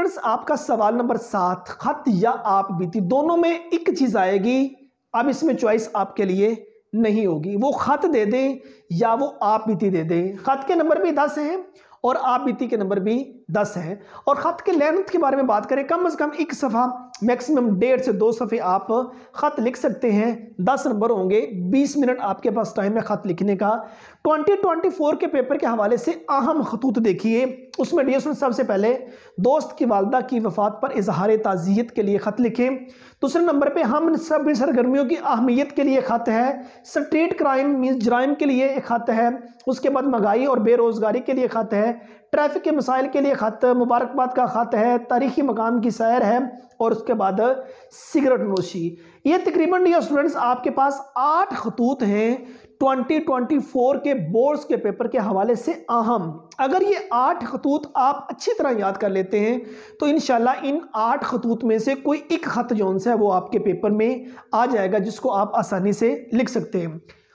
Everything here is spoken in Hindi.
स्टूडेंट्स आपका सवाल नंबर सात खत या आप बीती दोनों में एक चीज आएगी अब इसमें चॉइस आपके लिए नहीं होगी वो खत दे दें या वो आप बीती दे दें खत के नंबर भी दस हैं और आप बीती के नंबर भी दस हैं और ख़त के लेंथ के बारे में बात करें कम से कम एक सफ़ा मैक्सिमम डेढ़ से दो सफ़े आप ख़त लिख सकते हैं दस नंबर होंगे बीस मिनट आपके पास टाइम है ख़त लिखने का ट्वेंटी ट्वेंटी फोर के पेपर के हवाले से अहम खतूत देखिए उसमें डी एस सबसे पहले दोस्त की वालदा की वफात पर इजहार ताज़ियत के लिए ख़त लिखें दूसरे नंबर पर हम सब सरगर्मियों की अहमियत के लिए ख़त है स्ट्रीट क्राइम मीन जराइम के लिए ख़त है उसके बाद महंगाई और बेरोज़गारी के लिए ख़त है है ट्रैफिक के मसाइल के लिए ख़त मुबारकबाद का ख़त है तारीखी मकाम की सैर है और उसके बाद सिगरेट नोशी ये तकरीबन ये स्टूडेंट्स आपके पास आठ खतूत हैं 2024 के बोर्ड्स के पेपर के हवाले से अहम अगर ये आठ खतूत आप अच्छी तरह याद कर लेते हैं तो इन इन आठ खतूत में से कोई एक ख़त जो है वो आपके पेपर में आ जाएगा जिसको आप आसानी से लिख सकते हैं